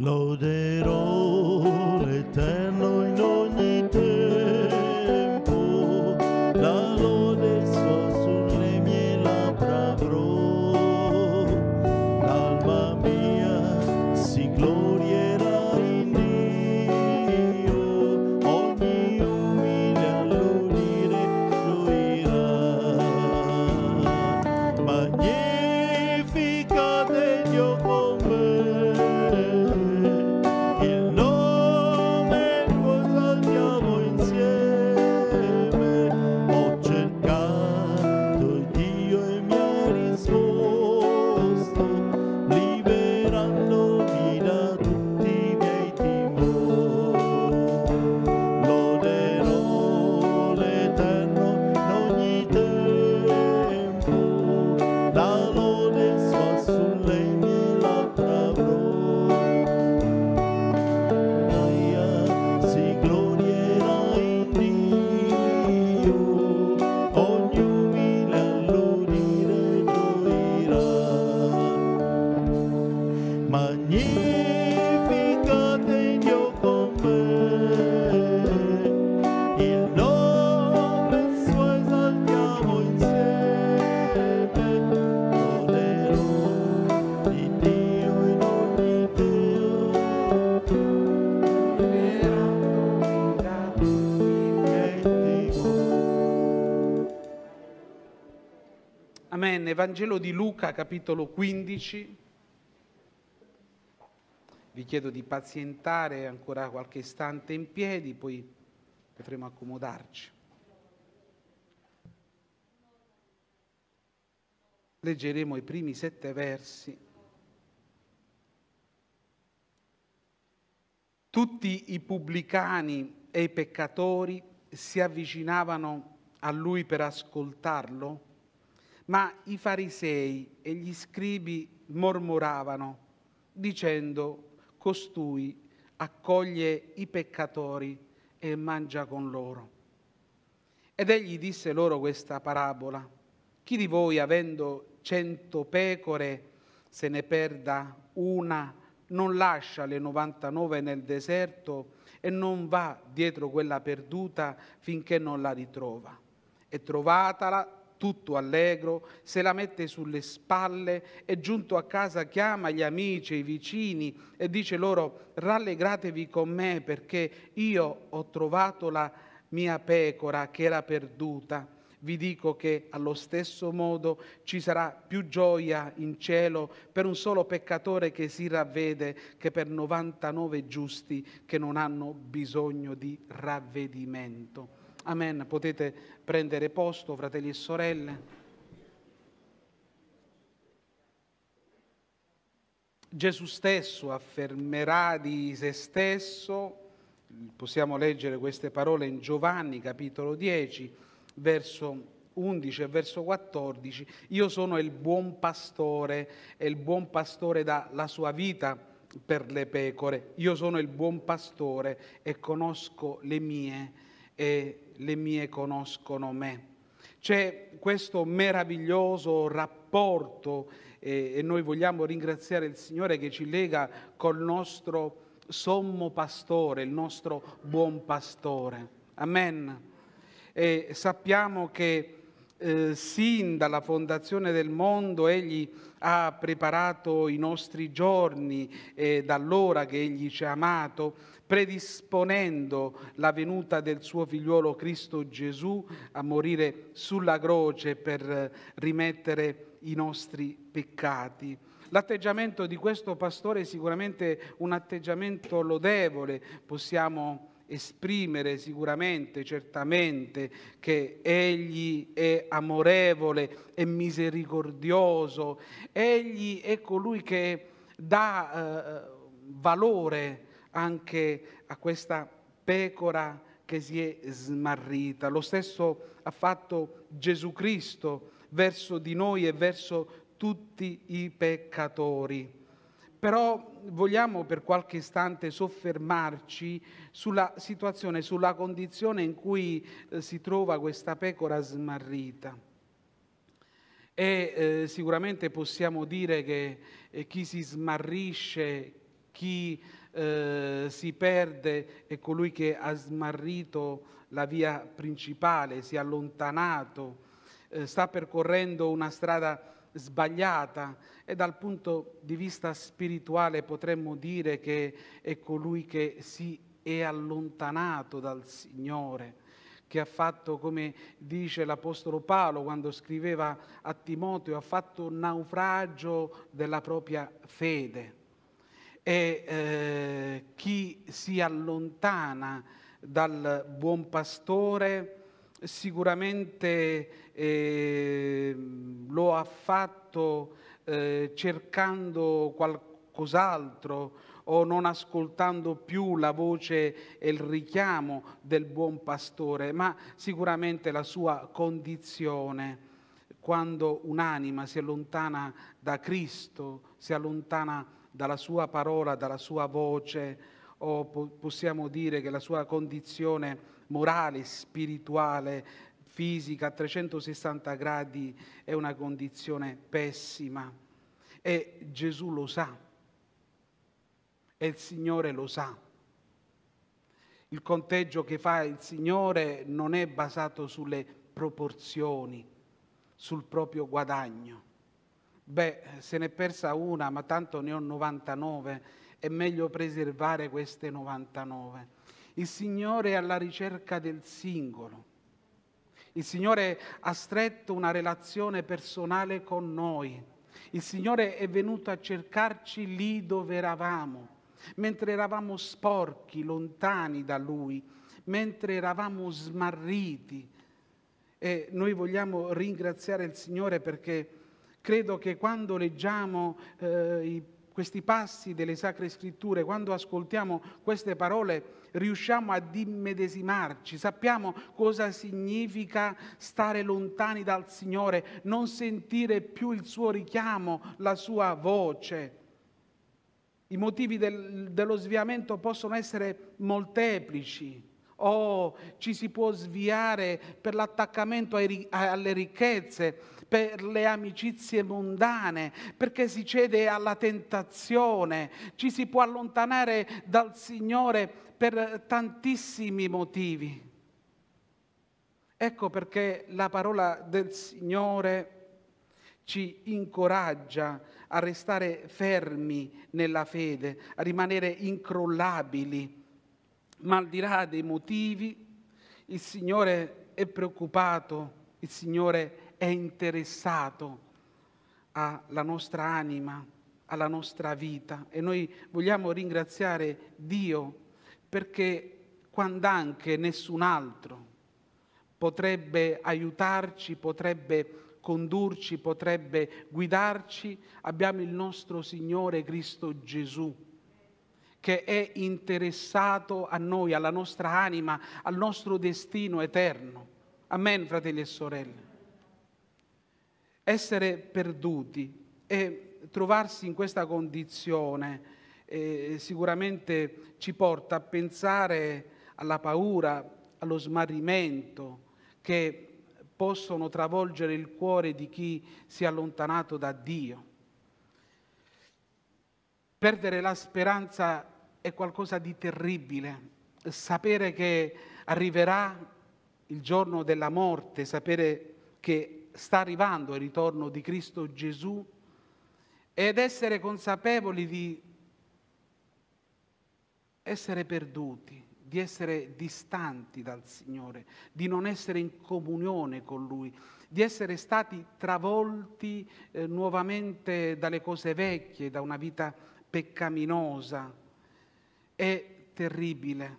Load Lauderò l'Eterno nel Vangelo di Luca capitolo 15. Vi chiedo di pazientare ancora qualche istante in piedi, poi potremo accomodarci. Leggeremo i primi sette versi. Tutti i pubblicani e i peccatori si avvicinavano a lui per ascoltarlo ma i farisei e gli scribi mormoravano, dicendo, costui accoglie i peccatori e mangia con loro. Ed egli disse loro questa parabola, chi di voi avendo cento pecore se ne perda una, non lascia le 99 nel deserto e non va dietro quella perduta finché non la ritrova. E trovatala, tutto allegro, se la mette sulle spalle e giunto a casa chiama gli amici, i vicini e dice loro rallegratevi con me perché io ho trovato la mia pecora che era perduta. Vi dico che allo stesso modo ci sarà più gioia in cielo per un solo peccatore che si ravvede che per 99 giusti che non hanno bisogno di ravvedimento. Amen. Potete prendere posto, fratelli e sorelle. Gesù stesso affermerà di se stesso, possiamo leggere queste parole in Giovanni capitolo 10, verso 11 e verso 14, io sono il buon pastore e il buon pastore dà la sua vita per le pecore, io sono il buon pastore e conosco le mie e le mie conoscono me. C'è questo meraviglioso rapporto eh, e noi vogliamo ringraziare il Signore che ci lega col nostro sommo pastore, il nostro buon pastore. Amen. E sappiamo che eh, sin dalla fondazione del mondo egli ha preparato i nostri giorni e da allora che egli ci ha amato, predisponendo la venuta del suo figliuolo Cristo Gesù a morire sulla croce per rimettere i nostri peccati. L'atteggiamento di questo pastore è sicuramente un atteggiamento lodevole, possiamo esprimere sicuramente, certamente, che Egli è amorevole, è misericordioso, Egli è colui che dà eh, valore anche a questa pecora che si è smarrita. Lo stesso ha fatto Gesù Cristo verso di noi e verso tutti i peccatori. Però vogliamo per qualche istante soffermarci sulla situazione, sulla condizione in cui eh, si trova questa pecora smarrita. E eh, sicuramente possiamo dire che eh, chi si smarrisce, chi eh, si perde è colui che ha smarrito la via principale, si è allontanato, eh, sta percorrendo una strada sbagliata e dal punto di vista spirituale potremmo dire che è colui che si è allontanato dal Signore che ha fatto, come dice l'Apostolo Paolo quando scriveva a Timoteo, ha fatto un naufragio della propria fede. E eh, chi si allontana dal buon pastore sicuramente eh, lo ha fatto eh, cercando qualcos'altro o non ascoltando più la voce e il richiamo del buon pastore, ma sicuramente la sua condizione quando un'anima si allontana da Cristo, si allontana dalla sua parola, dalla sua voce, o po- possiamo dire che la sua condizione è morale, spirituale, fisica a 360 gradi è una condizione pessima e Gesù lo sa e il Signore lo sa. Il conteggio che fa il Signore non è basato sulle proporzioni, sul proprio guadagno. Beh, se ne è persa una, ma tanto ne ho 99, è meglio preservare queste 99 il Signore è alla ricerca del singolo. Il Signore ha stretto una relazione personale con noi. Il Signore è venuto a cercarci lì dove eravamo, mentre eravamo sporchi, lontani da Lui, mentre eravamo smarriti. E noi vogliamo ringraziare il Signore perché credo che quando leggiamo eh, i questi passi delle Sacre Scritture, quando ascoltiamo queste parole, riusciamo ad immedesimarci, sappiamo cosa significa stare lontani dal Signore, non sentire più il suo richiamo, la sua voce. I motivi del, dello sviamento possono essere molteplici o oh, ci si può sviare per l'attaccamento ai, alle ricchezze, per le amicizie mondane, perché si cede alla tentazione, ci si può allontanare dal Signore per tantissimi motivi. Ecco perché la parola del Signore ci incoraggia a restare fermi nella fede, a rimanere incrollabili ma al di là dei motivi, il Signore è preoccupato, il Signore è interessato alla nostra anima, alla nostra vita. E noi vogliamo ringraziare Dio perché quando anche nessun altro potrebbe aiutarci, potrebbe condurci, potrebbe guidarci, abbiamo il nostro Signore Cristo Gesù che è interessato a noi, alla nostra anima, al nostro destino eterno. Amen, fratelli e sorelle. Essere perduti e trovarsi in questa condizione eh, sicuramente ci porta a pensare alla paura, allo smarrimento che possono travolgere il cuore di chi si è allontanato da Dio. Perdere la speranza è qualcosa di terribile. Sapere che arriverà il giorno della morte, sapere che sta arrivando il ritorno di Cristo Gesù ed essere consapevoli di essere perduti, di essere distanti dal Signore, di non essere in comunione con Lui, di essere stati travolti eh, nuovamente dalle cose vecchie, da una vita peccaminosa, è terribile,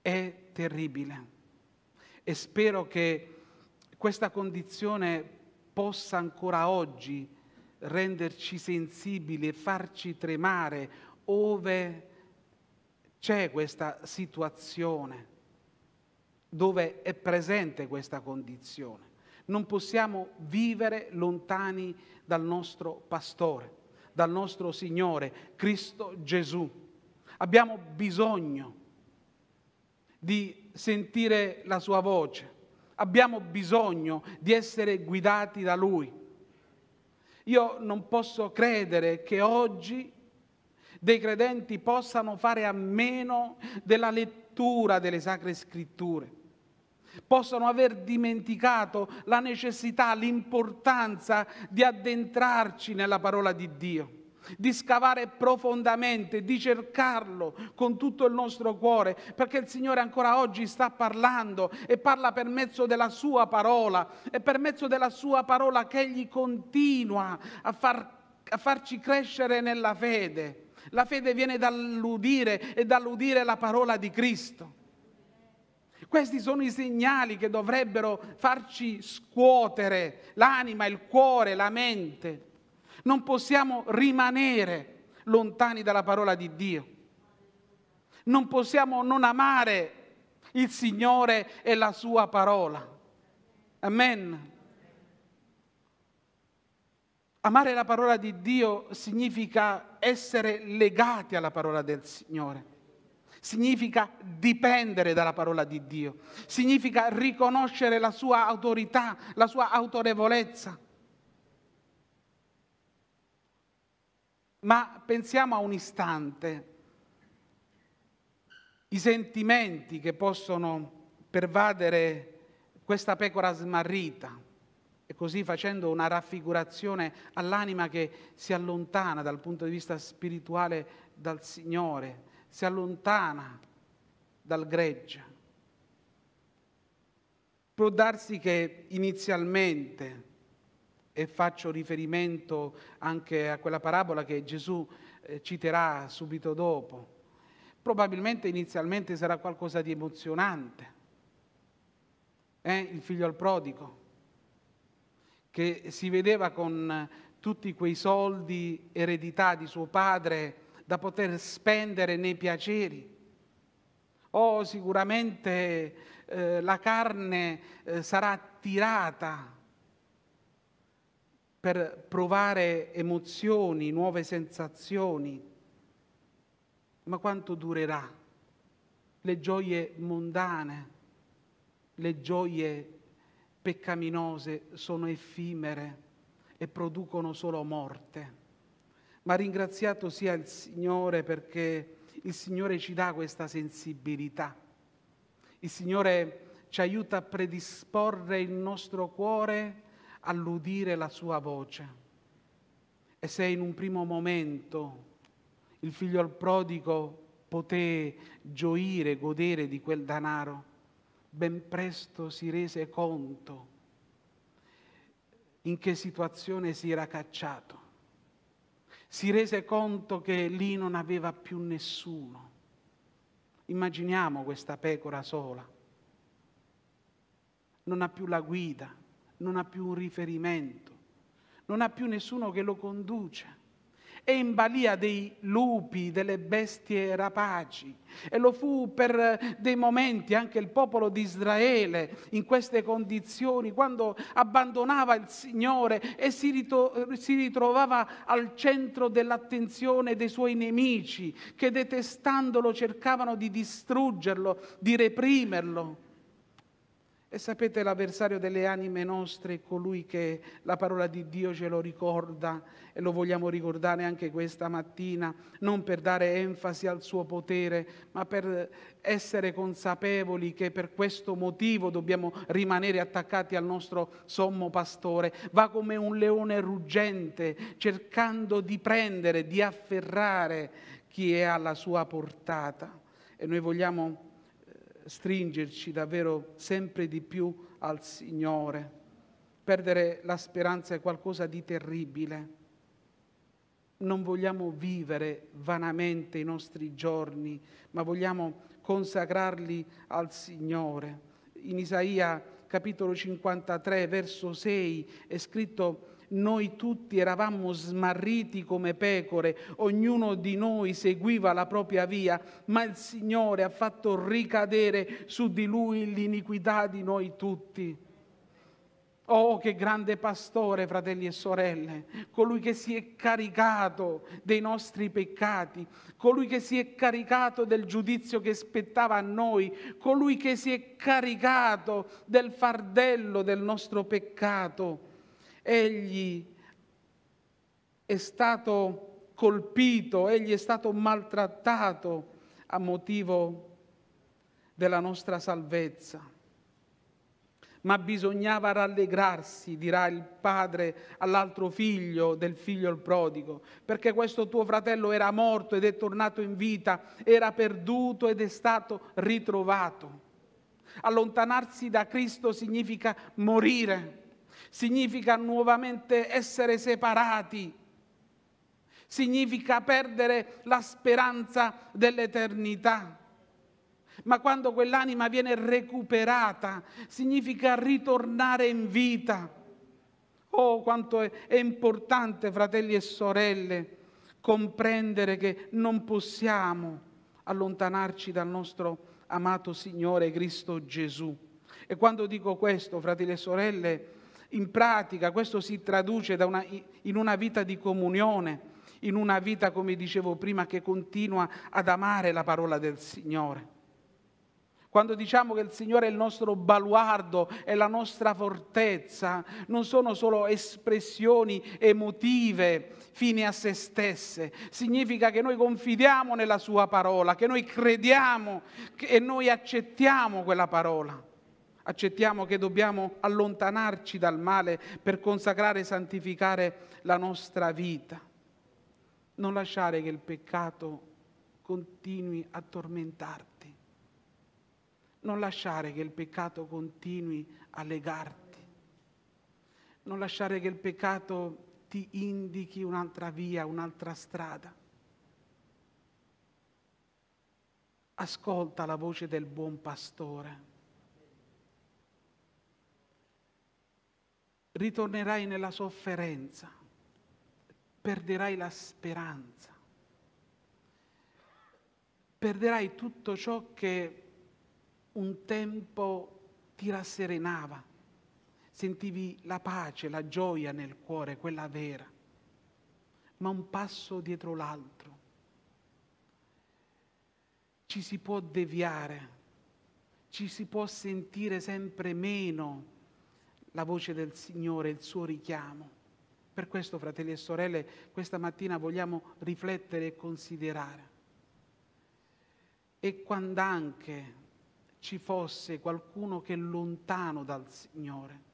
è terribile. E spero che questa condizione possa ancora oggi renderci sensibili e farci tremare ove c'è questa situazione, dove è presente questa condizione. Non possiamo vivere lontani dal nostro pastore, dal nostro Signore, Cristo Gesù Abbiamo bisogno di sentire la sua voce, abbiamo bisogno di essere guidati da lui. Io non posso credere che oggi dei credenti possano fare a meno della lettura delle sacre scritture, possano aver dimenticato la necessità, l'importanza di addentrarci nella parola di Dio di scavare profondamente, di cercarlo con tutto il nostro cuore, perché il Signore ancora oggi sta parlando e parla per mezzo della sua parola, e per mezzo della sua parola che Egli continua a, far, a farci crescere nella fede. La fede viene dall'udire e dall'udire la parola di Cristo. Questi sono i segnali che dovrebbero farci scuotere l'anima, il cuore, la mente non possiamo rimanere lontani dalla parola di Dio. Non possiamo non amare il Signore e la sua parola. Amen. Amare la parola di Dio significa essere legati alla parola del Signore, significa dipendere dalla parola di Dio, significa riconoscere la sua autorità, la sua autorevolezza, Ma pensiamo a un istante, i sentimenti che possono pervadere questa pecora smarrita e così facendo una raffigurazione all'anima che si allontana dal punto di vista spirituale dal Signore, si allontana dal greggio. Può darsi che inizialmente e faccio riferimento anche a quella parabola che Gesù eh, citerà subito dopo. Probabilmente inizialmente sarà qualcosa di emozionante. Eh? Il figlio al prodigo, che si vedeva con tutti quei soldi eredità di suo padre da poter spendere nei piaceri. Oh, sicuramente eh, la carne eh, sarà attirata per provare emozioni, nuove sensazioni. Ma quanto durerà? Le gioie mondane, le gioie peccaminose sono effimere e producono solo morte. Ma ringraziato sia il Signore perché il Signore ci dà questa sensibilità. Il Signore ci aiuta a predisporre il nostro cuore all'udire la sua voce. E se in un primo momento il figlio al prodigo poté gioire, godere di quel danaro, ben presto si rese conto in che situazione si era cacciato. Si rese conto che lì non aveva più nessuno. Immaginiamo questa pecora sola. Non ha più la guida, non ha più un riferimento, non ha più nessuno che lo conduce. È in balia dei lupi, delle bestie rapaci. E lo fu per eh, dei momenti anche il popolo di Israele in queste condizioni, quando abbandonava il Signore e si, ritro- si ritrovava al centro dell'attenzione dei suoi nemici, che detestandolo cercavano di distruggerlo, di reprimerlo e sapete l'avversario delle anime nostre è colui che la parola di Dio ce lo ricorda e lo vogliamo ricordare anche questa mattina, non per dare enfasi al suo potere, ma per essere consapevoli che per questo motivo dobbiamo rimanere attaccati al nostro sommo pastore. Va come un leone ruggente cercando di prendere, di afferrare chi è alla sua portata. E noi vogliamo stringerci davvero sempre di più al Signore. Perdere la speranza è qualcosa di terribile. Non vogliamo vivere vanamente i nostri giorni, ma vogliamo consacrarli al Signore. In Isaia capitolo 53, verso 6, è scritto noi tutti eravamo smarriti come pecore, ognuno di noi seguiva la propria via, ma il Signore ha fatto ricadere su di lui l'iniquità di noi tutti. Oh, che grande pastore, fratelli e sorelle, colui che si è caricato dei nostri peccati, colui che si è caricato del giudizio che spettava a noi, colui che si è caricato del fardello del nostro peccato egli è stato colpito, egli è stato maltrattato a motivo della nostra salvezza. Ma bisognava rallegrarsi, dirà il padre all'altro figlio del figlio il prodigo, perché questo tuo fratello era morto ed è tornato in vita, era perduto ed è stato ritrovato. Allontanarsi da Cristo significa morire significa nuovamente essere separati, significa perdere la speranza dell'eternità. Ma quando quell'anima viene recuperata, significa ritornare in vita. Oh, quanto è, è, importante, fratelli e sorelle, comprendere che non possiamo allontanarci dal nostro amato Signore Cristo Gesù. E quando dico questo, fratelli e sorelle, in pratica questo si traduce una, in una vita di comunione, in una vita, come dicevo prima, che continua ad amare la parola del Signore. Quando diciamo che il Signore è il nostro baluardo, è la nostra fortezza, non sono solo espressioni emotive fine a se stesse, significa che noi confidiamo nella Sua parola, che noi crediamo e noi accettiamo quella parola. Accettiamo che dobbiamo allontanarci dal male per consacrare e santificare la nostra vita. Non lasciare che il peccato continui a tormentarti. Non lasciare che il peccato continui a legarti. Non lasciare che il peccato ti indichi un'altra via, un'altra strada. Ascolta la voce del buon pastore ritornerai nella sofferenza, perderai la speranza, perderai tutto ciò che un tempo ti rasserenava, sentivi la pace, la gioia nel cuore, quella vera, ma un passo dietro l'altro. Ci si può deviare, ci si può sentire sempre meno la voce del Signore, il suo richiamo. Per questo, fratelli e sorelle, questa mattina vogliamo riflettere e considerare. E quando anche ci fosse qualcuno che è lontano dal Signore.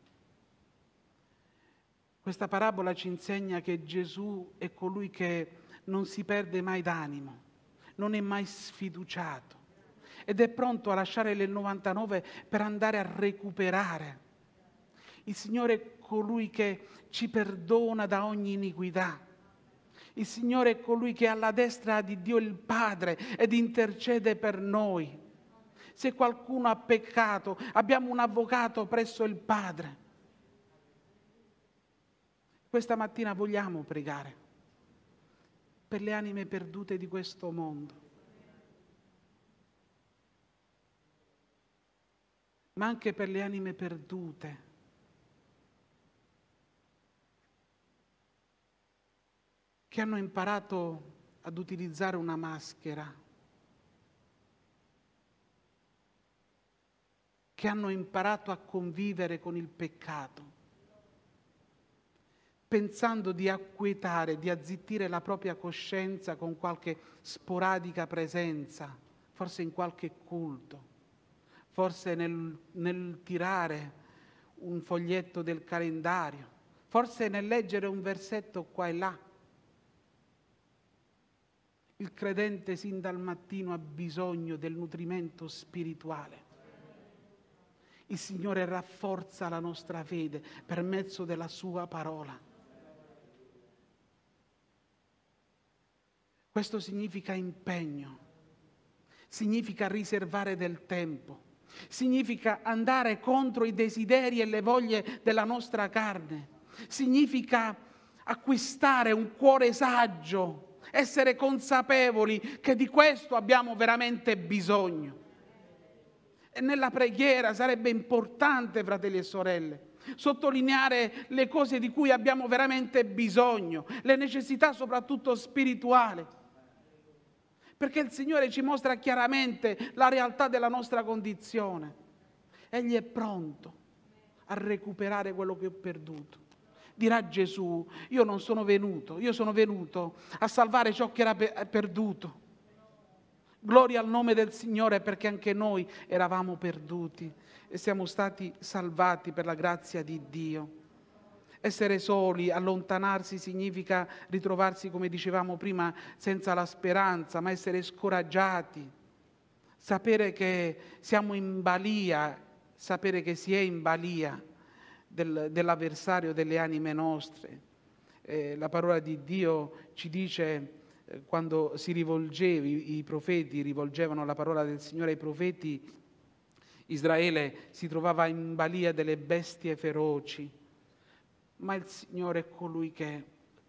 Questa parabola ci insegna che Gesù è colui che non si perde mai d'animo, non è mai sfiduciato ed è pronto a lasciare le 99 per andare a recuperare il Signore è colui che ci perdona da ogni iniquità. Il Signore è colui che è alla destra di Dio il Padre ed intercede per noi. Se qualcuno ha peccato, abbiamo un avvocato presso il Padre. Questa mattina vogliamo pregare per le anime perdute di questo mondo. ma anche per le anime perdute che hanno imparato ad utilizzare una maschera, che hanno imparato a convivere con il peccato, pensando di acquietare, di azzittire la propria coscienza con qualche sporadica presenza, forse in qualche culto, forse nel, nel tirare un foglietto del calendario, forse nel leggere un versetto qua e là il credente sin dal mattino ha bisogno del nutrimento spirituale. Il Signore rafforza la nostra fede per mezzo della sua parola. Questo significa impegno, significa riservare del tempo, significa andare contro i desideri e le voglie della nostra carne, significa acquistare un cuore saggio essere consapevoli che di questo abbiamo veramente bisogno. E nella preghiera sarebbe importante, fratelli e sorelle, sottolineare le cose di cui abbiamo veramente bisogno, le necessità soprattutto spirituali, perché il Signore ci mostra chiaramente la realtà della nostra condizione. Egli è pronto a recuperare quello che ho perduto dirà Gesù, io non sono venuto, io sono venuto a salvare ciò che era perduto. Gloria al nome del Signore perché anche noi eravamo perduti e siamo stati salvati per la grazia di Dio. Essere soli, allontanarsi significa ritrovarsi, come dicevamo prima, senza la speranza, ma essere scoraggiati, sapere che siamo in balia, sapere che si è in balia del, dell'avversario delle anime nostre. Eh, la parola di Dio ci dice, eh, quando si rivolgeva, i, i profeti rivolgevano la parola del Signore ai profeti, Israele si trovava in balia delle bestie feroci, ma il Signore è colui che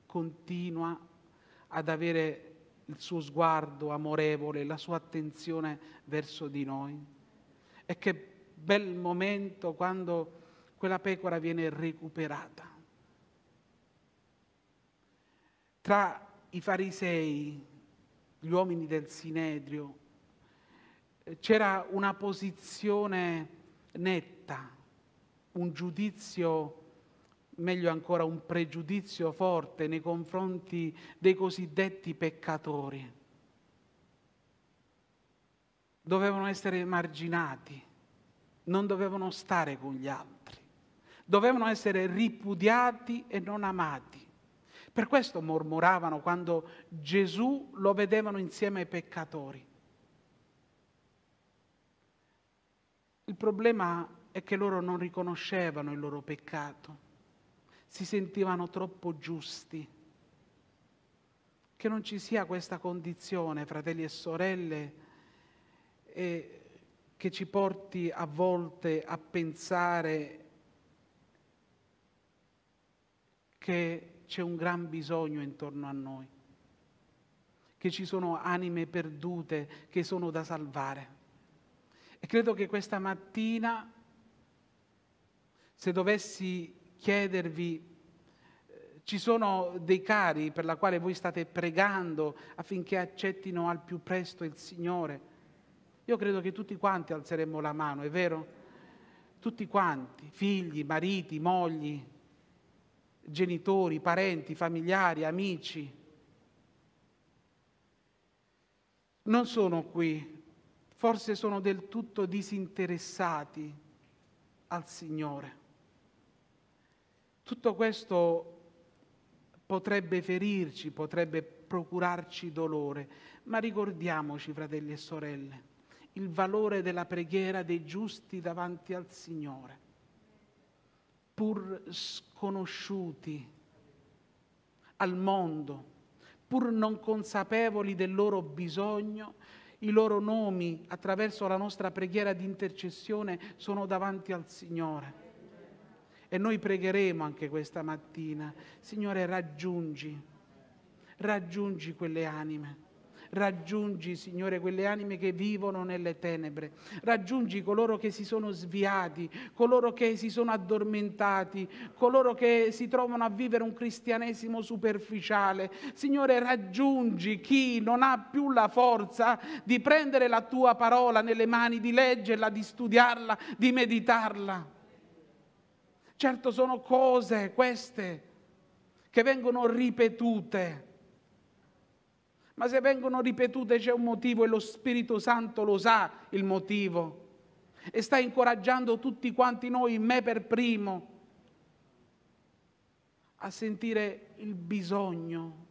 continua ad avere il suo sguardo amorevole, la sua attenzione verso di noi. E che bel momento quando quella pecora viene recuperata. Tra i farisei, gli uomini del Sinedrio, eh, c'era una posizione netta, un giudizio meglio ancora un pregiudizio forte nei confronti dei cosiddetti peccatori. Dovevano essere emarginati, non dovevano stare con gli altri dovevano essere ripudiati e non amati. Per questo mormoravano quando Gesù lo vedevano insieme ai peccatori. Il problema è che loro non riconoscevano il loro peccato, si sentivano troppo giusti. Che non ci sia questa condizione, fratelli e sorelle, eh, che ci porti a volte a pensare che c'è un gran bisogno intorno a noi, che ci sono anime perdute che sono da salvare. E credo che questa mattina, se dovessi chiedervi, eh, ci sono dei cari per la quale voi state pregando affinché accettino al più presto il Signore. Io credo che tutti quanti alzeremmo la mano, è vero? Tutti quanti, figli, mariti, mogli, genitori, parenti, familiari, amici. Non sono qui, forse sono del tutto disinteressati al Signore. Tutto questo potrebbe ferirci, potrebbe procurarci dolore, ma ricordiamoci, fratelli e sorelle, il valore della preghiera dei giusti davanti al Signore pur sconosciuti al mondo, pur non consapevoli del loro bisogno, i loro nomi attraverso la nostra preghiera di intercessione sono davanti al Signore. E noi pregheremo anche questa mattina, Signore raggiungi, raggiungi quelle anime Raggiungi, Signore, quelle anime che vivono nelle tenebre. Raggiungi coloro che si sono sviati, coloro che si sono addormentati, coloro che si trovano a vivere un cristianesimo superficiale. Signore, raggiungi chi non ha più la forza di prendere la tua parola nelle mani, di leggerla, di studiarla, di meditarla. Certo sono cose queste che vengono ripetute ma se vengono ripetute c'è un motivo e lo Spirito Santo lo sa il motivo e sta incoraggiando tutti quanti noi, me per primo, a sentire il bisogno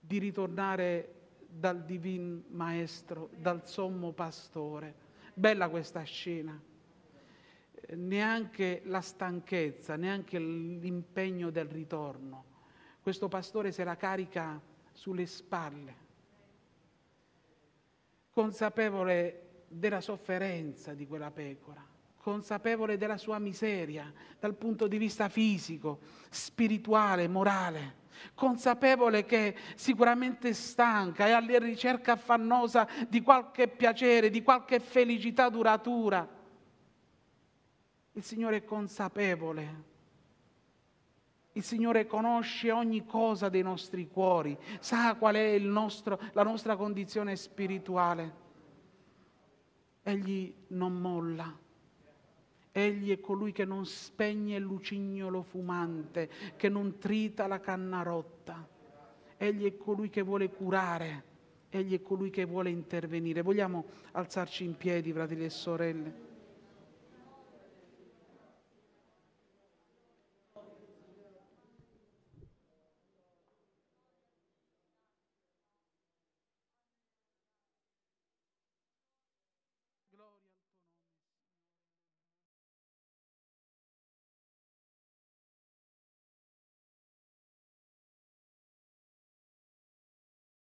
di ritornare dal divin maestro, dal sommo pastore. Bella questa scena. Neanche la stanchezza, neanche l'impegno del ritorno. Questo pastore se la carica sulle spalle, consapevole della sofferenza di quella pecora, consapevole della sua miseria dal punto di vista fisico, spirituale, morale, consapevole che sicuramente stanca e alla ricerca affannosa di qualche piacere, di qualche felicità duratura. Il Signore è consapevole il Signore conosce ogni cosa dei nostri cuori, sa qual è nostro, la nostra condizione spirituale. Egli non molla. Egli è colui che non spegne il lucignolo fumante, che non trita la canna rotta. Egli è colui che vuole curare. Egli è colui che vuole intervenire. Vogliamo alzarci in piedi, fratelli e sorelle.